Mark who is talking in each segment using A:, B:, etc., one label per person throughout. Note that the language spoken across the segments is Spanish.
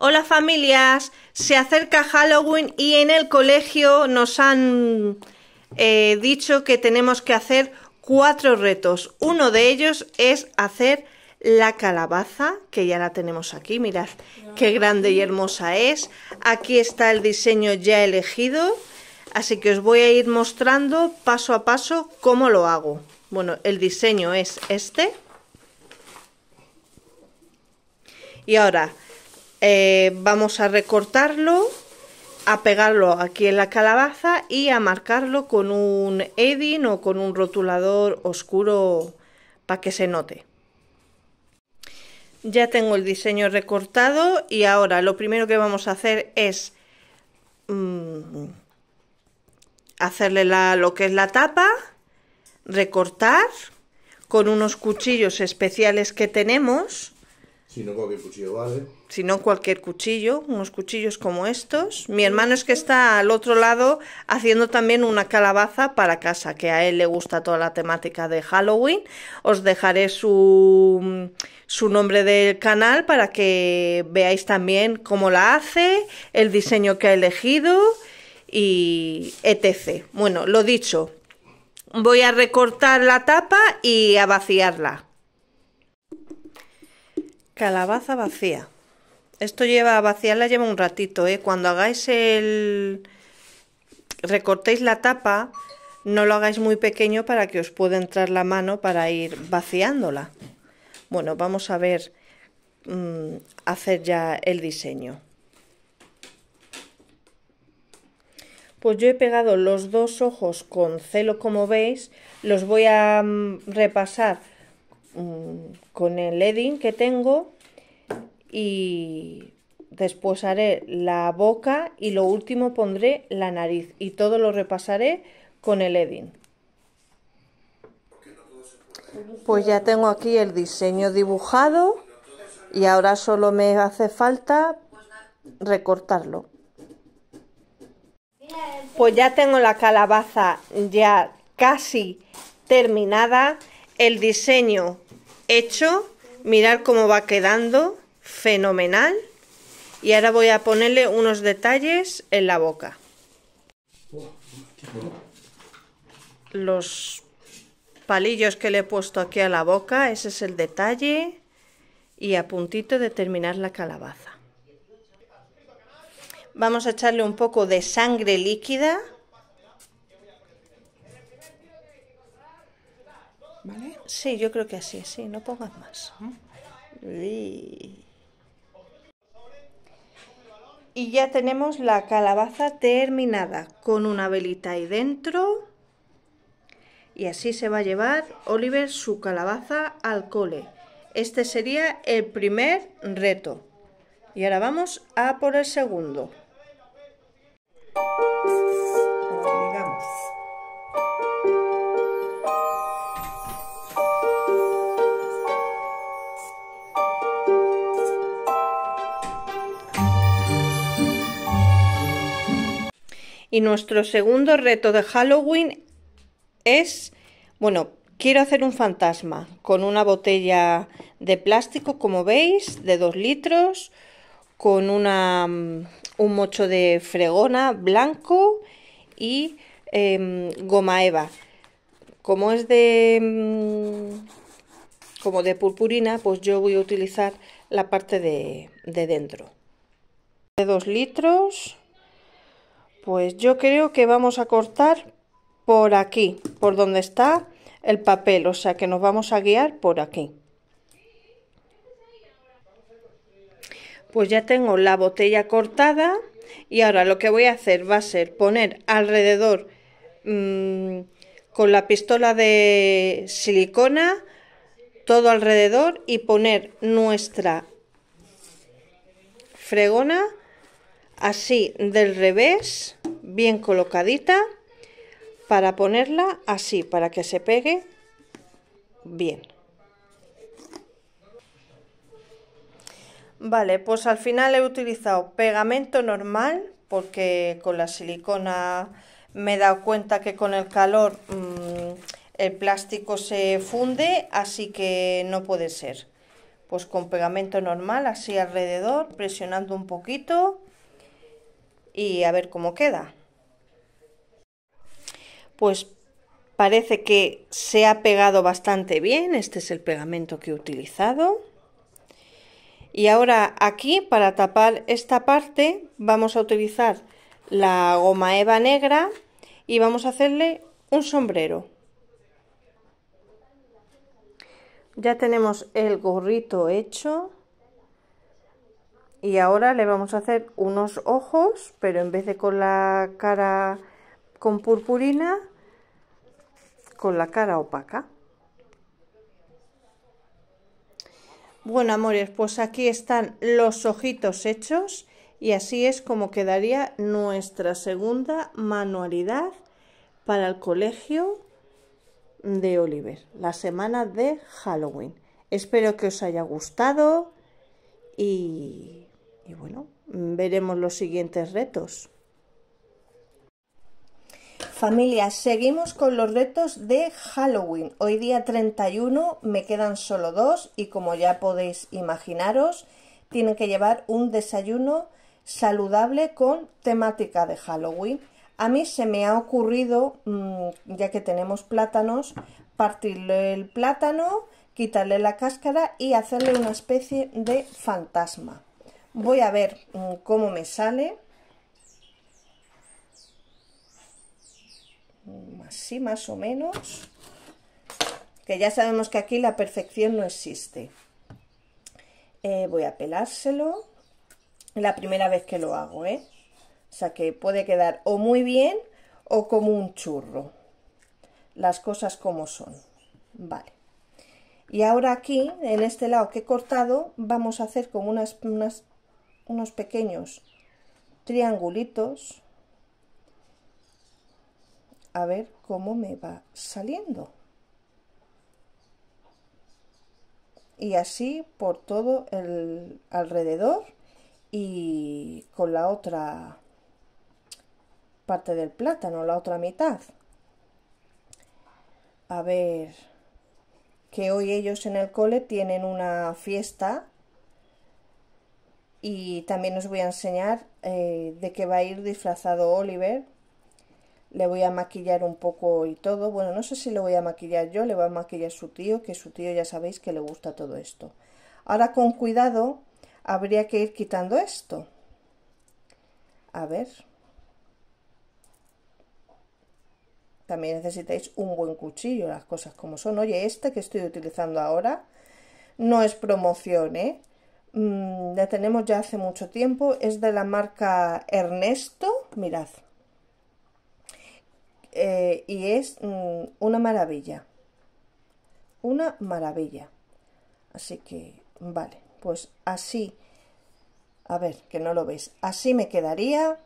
A: Hola familias, se acerca Halloween y en el colegio nos han eh, dicho que tenemos que hacer cuatro retos. Uno de ellos es hacer la calabaza, que ya la tenemos aquí, mirad qué grande y hermosa es. Aquí está el diseño ya elegido, así que os voy a ir mostrando paso a paso cómo lo hago. Bueno, el diseño es este. Y ahora, eh, vamos a recortarlo, a pegarlo aquí en la calabaza y a marcarlo con un edding o con un rotulador oscuro para que se note. Ya tengo el diseño recortado y ahora lo primero que vamos a hacer es mm, hacerle lo que es la tapa, recortar con unos cuchillos especiales que tenemos Sino cualquier cuchillo, vale. Sino cualquier cuchillo, unos cuchillos como estos. Mi hermano es que está al otro lado haciendo también una calabaza para casa, que a él le gusta toda la temática de Halloween. Os dejaré su, su nombre del canal para que veáis también cómo la hace, el diseño que ha elegido y etc. Bueno, lo dicho, voy a recortar la tapa y a vaciarla. Calabaza vacía. Esto lleva a la lleva un ratito, ¿eh? Cuando hagáis el... Recortéis la tapa, no lo hagáis muy pequeño para que os pueda entrar la mano para ir vaciándola. Bueno, vamos a ver mm, hacer ya el diseño. Pues yo he pegado los dos ojos con celo, como veis. Los voy a mm, repasar Mm, con el edding que tengo y después haré la boca y lo último pondré la nariz y todo lo repasaré con el edding. Pues ya tengo aquí el diseño dibujado y ahora solo me hace falta recortarlo. Pues ya tengo la calabaza ya casi terminada, el diseño hecho. Mirar cómo va quedando. Fenomenal. Y ahora voy a ponerle unos detalles en la boca. Los palillos que le he puesto aquí a la boca, ese es el detalle. Y a puntito de terminar la calabaza. Vamos a echarle un poco de sangre líquida Sí, yo creo que así, sí, no pongas más. Y... ya tenemos la calabaza terminada con una velita ahí dentro. Y así se va a llevar Oliver su calabaza al cole. Este sería el primer reto. Y ahora vamos a por el segundo. Y nuestro segundo reto de Halloween es, bueno, quiero hacer un fantasma con una botella de plástico, como veis, de 2 litros, con una, mm, un mocho de fregona blanco y em, goma eva. Como es de mm, como de purpurina, pues yo voy a utilizar la parte de, de dentro. De 2 litros, pues yo creo que vamos a cortar por aquí, por donde está el papel, o sea que nos vamos a guiar por aquí. Pues ya tengo la botella cortada y ahora lo que voy a hacer va a ser poner alrededor mm, con la pistola de silicona todo alrededor y poner nuestra fregona así del revés, bien colocadita, para ponerla así, para que se pegue bien. Vale, pues al final he utilizado pegamento normal, porque con la silicona me he dado cuenta que con el calor mm, el plástico se funde, así que no puede ser. Pues con pegamento normal, así alrededor, presionando un poquito y a ver cómo queda. Pues parece que se ha pegado bastante bien, este es el pegamento que he utilizado. Y ahora aquí para tapar esta parte vamos a utilizar la goma eva negra y vamos a hacerle un sombrero. Ya tenemos el gorrito hecho y ahora le vamos a hacer unos ojos pero en vez de con la cara con purpurina con la cara opaca bueno amores pues aquí están los ojitos hechos y así es como quedaría nuestra segunda manualidad para el colegio de Oliver, la semana de Halloween. Espero que os haya gustado y y bueno, veremos los siguientes retos. Familia, seguimos con los retos de Halloween. Hoy día 31 me quedan solo dos y como ya podéis imaginaros, tienen que llevar un desayuno saludable con temática de Halloween. A mí se me ha ocurrido, mm, ya que tenemos plátanos, partirle el plátano, quitarle la cáscara y hacerle una especie de fantasma. Voy a ver mm, cómo me sale. Mm, así más o menos. Que ya sabemos que aquí la perfección no existe. Eh, voy a pelárselo. La primera vez que lo hago, ¿eh? O sea que puede quedar o muy bien o como un churro. Las cosas como son. Vale. Y ahora aquí, en este lado que he cortado, vamos a hacer como unas, unas unos pequeños triangulitos. A ver cómo me va saliendo. Y así por todo el alrededor y con la otra parte del plátano, la otra mitad. A ver, que hoy ellos en el cole tienen una fiesta y también os voy a enseñar eh, de qué va a ir disfrazado Oliver le voy a maquillar un poco y todo bueno no sé si lo voy a maquillar yo le va a maquillar su tío que su tío ya sabéis que le gusta todo esto ahora con cuidado habría que ir quitando esto a ver también necesitáis un buen cuchillo las cosas como son oye este que estoy utilizando ahora no es promoción eh ya mm, la tenemos ya hace mucho tiempo, es de la marca Ernesto, mirad, eh, y es mm, una maravilla, una maravilla, así que vale, pues así, a ver, que no lo veis, así me quedaría,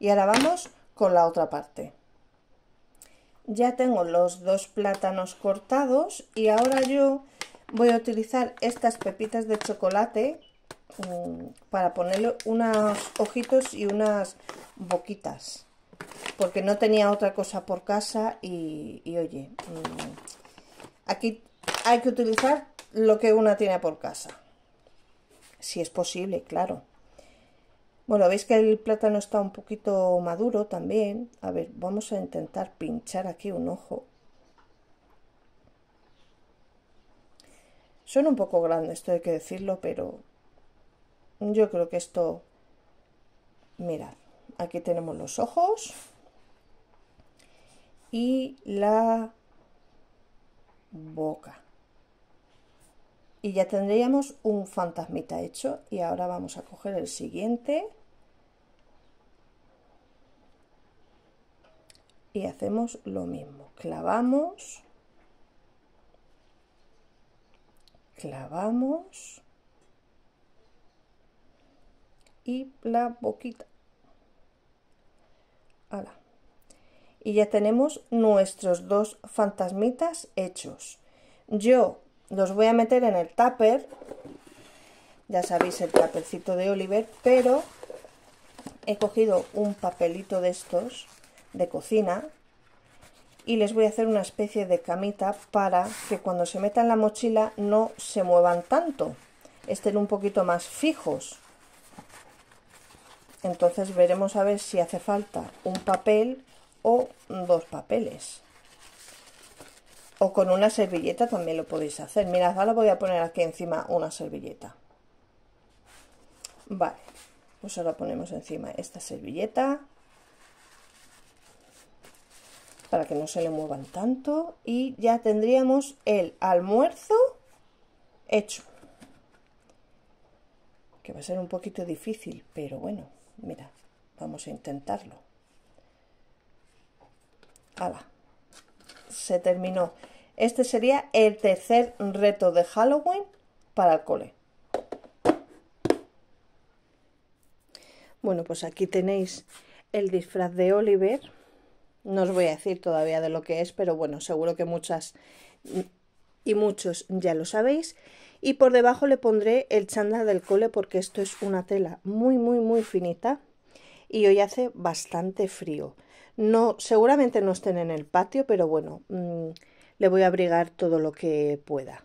A: y ahora vamos con la otra parte. Ya tengo los dos plátanos cortados y ahora yo voy a utilizar estas pepitas de chocolate mm, para ponerle unos ojitos y unas boquitas porque no tenía otra cosa por casa y, oye mm, aquí hay que utilizar lo que una tiene por casa si es posible, claro bueno, veis que el plátano está un poquito maduro también a ver, vamos a intentar pinchar aquí un ojo Suena un poco grande, esto hay que decirlo, pero yo creo que esto... Mirad, aquí tenemos los ojos y la boca. Y ya tendríamos un fantasmita hecho. Y ahora vamos a coger el siguiente. Y hacemos lo mismo. Clavamos. clavamos y la boquita. Y ya tenemos nuestros dos fantasmitas hechos. Yo los voy a meter en el tupper, ya sabéis el tapercito de Oliver, pero he cogido un papelito de estos de cocina y les voy a hacer una especie de camita para que cuando se metan la mochila no se muevan tanto, estén un poquito más fijos. Entonces veremos a ver si hace falta un papel o dos papeles. O con una servilleta también lo podéis hacer. Mirad, ahora voy a poner aquí encima una servilleta. Vale, pues ahora ponemos encima esta servilleta para que no se le muevan tanto y ya tendríamos el almuerzo hecho que va a ser un poquito difícil pero bueno mira vamos a intentarlo ¡Hala! se terminó este sería el tercer reto de Halloween para el cole bueno pues aquí tenéis el disfraz de Oliver no os voy a decir todavía de lo que es, pero bueno, seguro que muchas y muchos ya lo sabéis. Y por debajo le pondré el chándal del cole porque esto es una tela muy, muy, muy finita. Y hoy hace bastante frío. No, seguramente no estén en el patio, pero bueno, mm, le voy a abrigar todo lo que pueda.